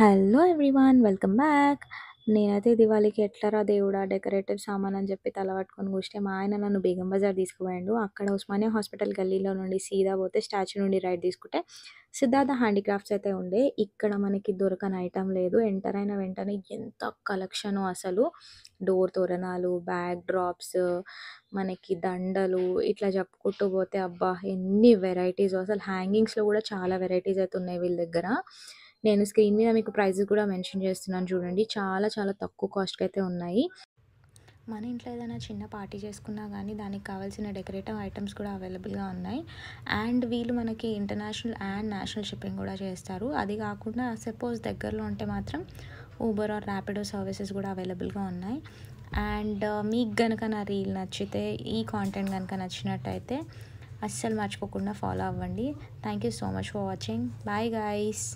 hello everyone welcome back నేనైతే దివాళీకి ఎట్లారా దేవుడా decorative సామాన్ అని చెప్పి తల పట్టుకొని కూర్చే మా ఆయన నన్ను బేగం బజార్ తీసుకుపోయాడు అక్కడ ఉస్మానియా హాస్పిటల్ గల్లీలో నుండి సీదా పోతే స్టాచ్యూ నుండి రైడ్ తీసుకుంటే సిద్ధార్థ హ్యాండిక్రాఫ్ట్స్ అయితే ఉండే ఇక్కడ మనకి దొరకని ఐటమ్ లేదు ఎంటర్ అయిన వెంటనే ఎంత కలెక్షను అసలు డోర్ తోరణాలు బ్యాక్ డ్రాప్స్ మనకి దండలు ఇట్లా చెప్పుకుంటూ పోతే అబ్బా ఎన్ని వెరైటీస్ అసలు హ్యాంగింగ్స్లో కూడా చాలా వెరైటీస్ అయితే ఉన్నాయి వీళ్ళ దగ్గర నేను స్క్రీన్ మీద మీకు ప్రైజెస్ కూడా మెన్షన్ చేస్తున్నాను చూడండి చాలా చాలా తక్కువ కాస్ట్కి అయితే ఉన్నాయి మన ఇంట్లో ఏదైనా చిన్న పార్టీ చేసుకున్నా కానీ దానికి కావాల్సిన డెకరేటివ్ ఐటమ్స్ కూడా అవైలబుల్గా ఉన్నాయి అండ్ వీళ్ళు మనకి ఇంటర్నేషనల్ అండ్ నేషనల్ షిప్పింగ్ కూడా చేస్తారు అది కాకుండా సపోజ్ దగ్గరలో ఉంటే మాత్రం ఊబర్ ఆర్ ర్యాపిడో సర్వీసెస్ కూడా అవైలబుల్గా ఉన్నాయి అండ్ uh, మీకు కనుక నా రీల్ నచ్చితే ఈ కాంటెంట్ కనుక నచ్చినట్టయితే అస్సలు మర్చిపోకుండా ఫాలో అవ్వండి thank you so much for watching bye guys